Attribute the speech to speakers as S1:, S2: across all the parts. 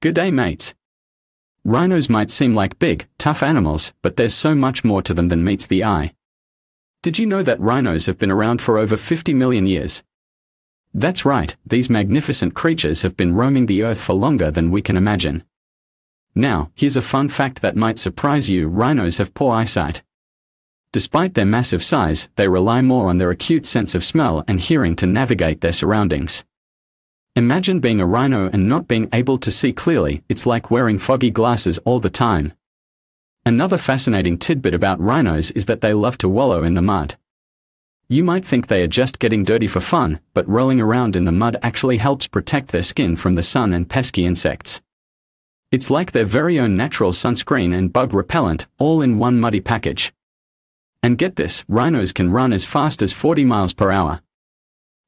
S1: Good day, mates. Rhinos might seem like big, tough animals, but there's so much more to them than meets the eye. Did you know that rhinos have been around for over 50 million years? That's right, these magnificent creatures have been roaming the earth for longer than we can imagine. Now, here's a fun fact that might surprise you rhinos have poor eyesight. Despite their massive size, they rely more on their acute sense of smell and hearing to navigate their surroundings. Imagine being a rhino and not being able to see clearly, it's like wearing foggy glasses all the time. Another fascinating tidbit about rhinos is that they love to wallow in the mud. You might think they are just getting dirty for fun, but rolling around in the mud actually helps protect their skin from the sun and pesky insects. It's like their very own natural sunscreen and bug repellent, all in one muddy package. And get this, rhinos can run as fast as 40 miles per hour.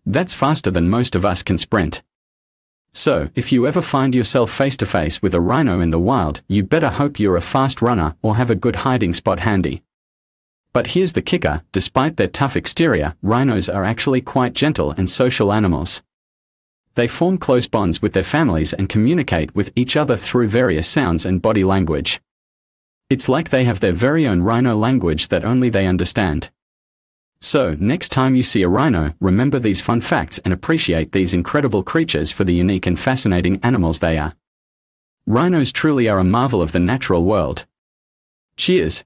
S1: That's faster than most of us can sprint. So, if you ever find yourself face to face with a rhino in the wild, you better hope you're a fast runner or have a good hiding spot handy. But here's the kicker, despite their tough exterior, rhinos are actually quite gentle and social animals. They form close bonds with their families and communicate with each other through various sounds and body language. It's like they have their very own rhino language that only they understand. So, next time you see a rhino, remember these fun facts and appreciate these incredible creatures for the unique and fascinating animals they are. Rhinos truly are a marvel of the natural world. Cheers!